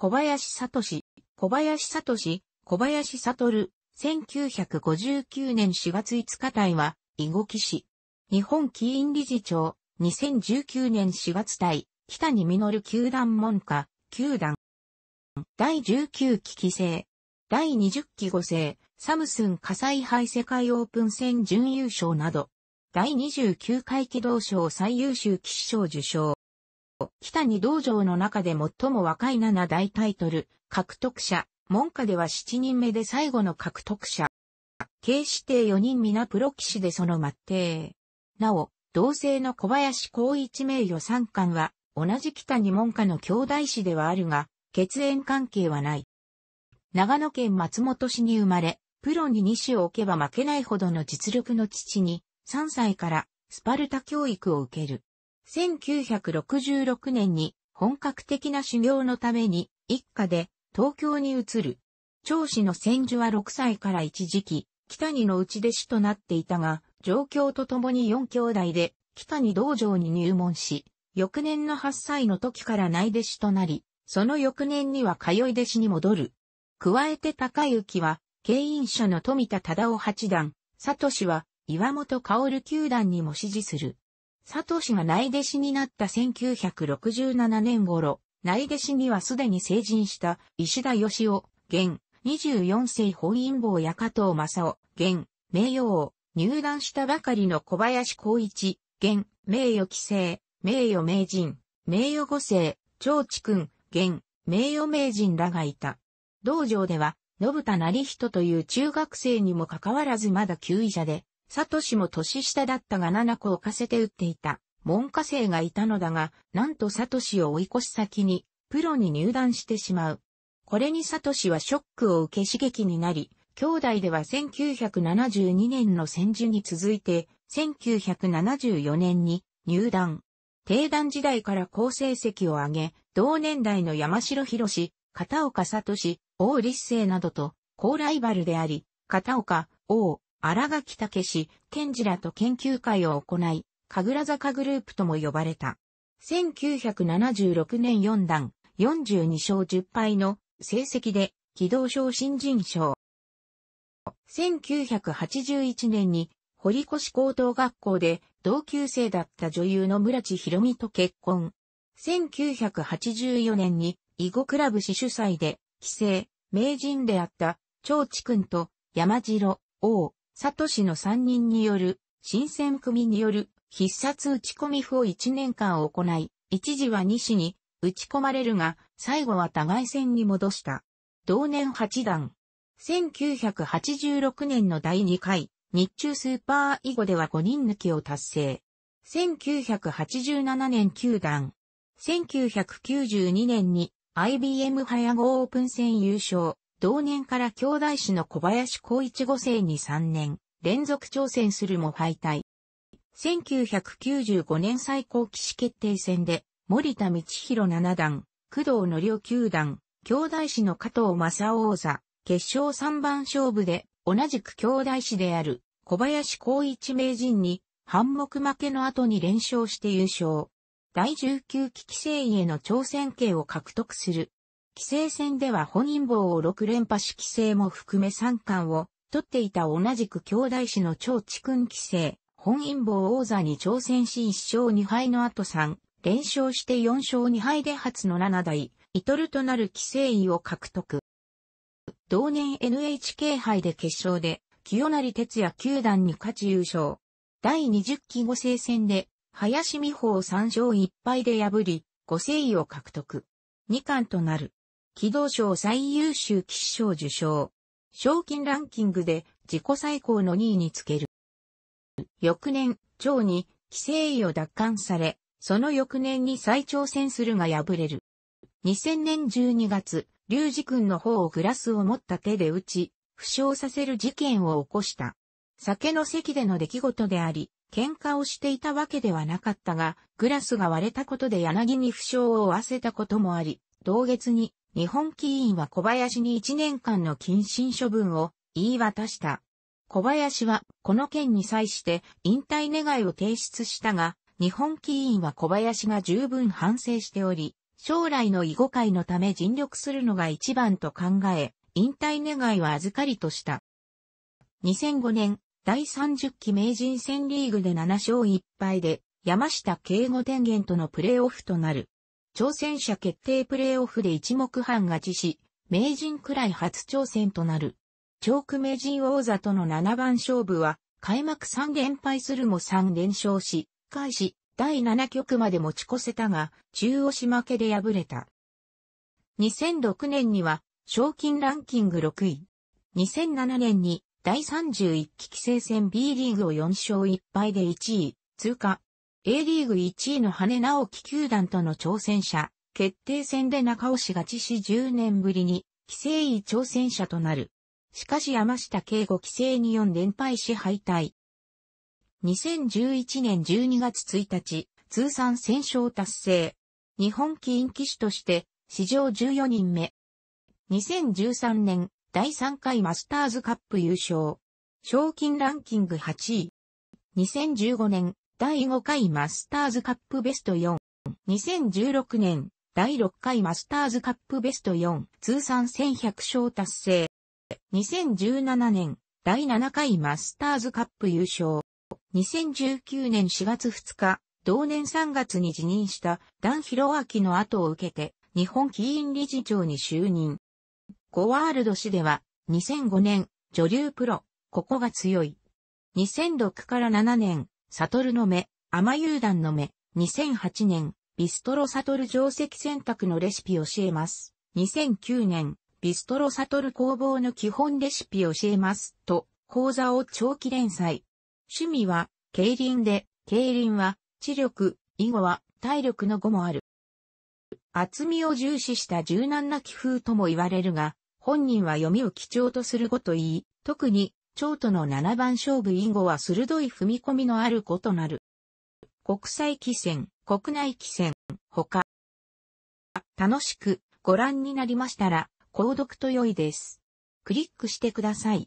小林聡、小林聡、小林悟、1959年4月5日隊は、囲碁騎士。日本棋院理事長、2019年4月隊、北に実る球団門下、球団。第19期棋聖。第20期5世、サムスン火災杯世界オープン戦準優勝など、第29回機動賞最優秀騎士賞受賞。北に道場の中で最も若い七大タイトル、獲得者、門下では7人目で最後の獲得者。警視定4人皆プロ騎士でその末帝。なお、同性の小林光一名誉三冠は、同じ北に門下の兄弟子ではあるが、血縁関係はない。長野県松本市に生まれ、プロに2子を置けば負けないほどの実力の父に、3歳からスパルタ教育を受ける。1966年に本格的な修行のために一家で東京に移る。長子の千住は6歳から一時期、北にの内弟子となっていたが、上京とともに4兄弟で北に道場に入門し、翌年の8歳の時から内弟子となり、その翌年には通い弟子に戻る。加えて高行は、経営者の富田忠夫八段、佐藤氏は岩本薫九段にも支持する。佐藤氏が内弟子になった1967年頃、内弟子にはすでに成人した石田義夫、現、24世本因坊や加藤正夫、現、名誉王、入団したばかりの小林光一、現、名誉規制、名誉名人、名誉五世、長地君、現、名誉名人らがいた。道場では、信田成人という中学生にもかかわらずまだ旧医者で、サトシも年下だったが7個をかせて打っていた、門下生がいたのだが、なんとサトシを追い越し先に、プロに入団してしまう。これにサトシはショックを受け刺激になり、兄弟では1972年の戦時に続いて、1974年に入団。定団時代から好成績を上げ、同年代の山城博士、片岡聡、王立生などと、高ライバルであり、片岡、王、荒垣武史、賢治らと研究会を行い、神楽坂グループとも呼ばれた。1976年4段、42勝10敗の成績で、軌道賞新人賞。1981年に、堀越高等学校で同級生だった女優の村地博美と結婚。1984年に囲碁クラブ市主催で、棋聖、名人であった、長地君と山城、王、サトシの3人による、新選組による必殺打ち込み符を1年間行い、一時は西に打ち込まれるが、最後は互い戦に戻した。同年八段。1986年の第2回、日中スーパー囲碁では5人抜きを達成。1987年9段。1992年に IBM 早碁オープン戦優勝。同年から兄弟子の小林光一五世に3年、連続挑戦するも敗退。1995年最高騎士決定戦で、森田道弘七段、工藤の両九段、兄弟子の加藤正王座、決勝3番勝負で、同じく兄弟子である小林光一名人に、反目負けの後に連勝して優勝。第19期棋聖への挑戦権を獲得する。棋聖戦では本因坊を6連覇し棋聖も含め3冠を取っていた同じく兄弟子の張地君棋聖、本因坊王座に挑戦し1勝2敗の後3連勝して4勝2敗で初の7代、イトルとなる棋聖位を獲得。同年 NHK 杯で決勝で、清成哲也球団に勝ち優勝。第20期五聖戦で、林美穂を3勝1敗で破り、五聖位を獲得。2冠となる。機動賞最優秀騎士賞受賞。賞金ランキングで自己最高の2位につける。翌年、長に規制位を奪還され、その翌年に再挑戦するが敗れる。2000年12月、龍二君の方をグラスを持った手で打ち、負傷させる事件を起こした。酒の席での出来事であり、喧嘩をしていたわけではなかったが、グラスが割れたことで柳に負傷を負わせたこともあり、同月に日本棋院は小林に1年間の謹慎処分を言い渡した。小林はこの件に際して引退願いを提出したが、日本棋院は小林が十分反省しており、将来の囲碁界のため尽力するのが一番と考え、引退願いは預かりとした。2005年、第30期名人戦リーグで7勝1敗で、山下敬吾天元とのプレーオフとなる。挑戦者決定プレーオフで一目半勝ちし、名人くらい初挑戦となる。チョーク名人王座との七番勝負は、開幕3連敗するも3連勝し、開始第7局まで持ち越せたが、中押し負けで敗れた。2006年には、賞金ランキング6位。2007年に、第31期規制戦 B リーグを4勝1敗で1位、通過。A リーグ1位の羽根直樹球団との挑戦者、決定戦で中尾氏が致死10年ぶりに、規制位挑戦者となる。しかし山下敬吾規制に4連敗し敗退。2011年12月1日、通算戦勝達成。日本起因騎手として、史上14人目。2013年、第3回マスターズカップ優勝。賞金ランキング8位。2015年、第5回マスターズカップベスト4。2016年、第6回マスターズカップベスト4、通算1100勝達成。2017年、第7回マスターズカップ優勝。2019年4月2日、同年3月に辞任した段広明の後を受けて、日本議員理事長に就任。ゴワールド氏では、2005年、女流プロ、ここが強い。2006から7年、サトルの目、アマユーダンの目、2008年、ビストロサトル定石選択のレシピ教えます。2009年、ビストロサトル工房の基本レシピ教えます。と、講座を長期連載。趣味は、競輪で、競輪は、知力、囲碁は、体力の語もある。厚みを重視した柔軟な気風とも言われるが、本人は読みを基調とする語といい、特に長都の七番勝負以後は鋭い踏み込みのある子となる。国際棋戦、国内棋戦、他。楽しくご覧になりましたら、購読と良いです。クリックしてください。